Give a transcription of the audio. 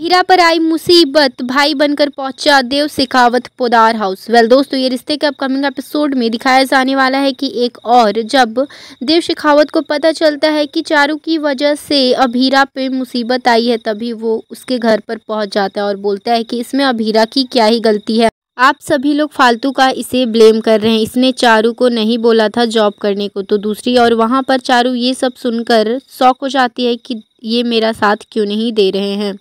मीरा पर आई मुसीबत भाई बनकर पहुंचा देव सिखावत पोदार हाउस वेल दोस्तों ये रिश्ते के अपकमिंग एपिसोड में दिखाया जाने वाला है कि एक और जब देव सिखावत को पता चलता है कि चारू की वजह से अभीरा पे मुसीबत आई है तभी वो उसके घर पर पहुंच जाता है और बोलता है कि इसमें अभीरा की क्या ही गलती है आप सभी लोग फालतू का इसे ब्लेम कर रहे हैं इसने चारू को नहीं बोला था जॉब करने को तो दूसरी और वहाँ पर चारू ये सब सुनकर शौक हो जाती है कि ये मेरा साथ क्यों नहीं दे रहे हैं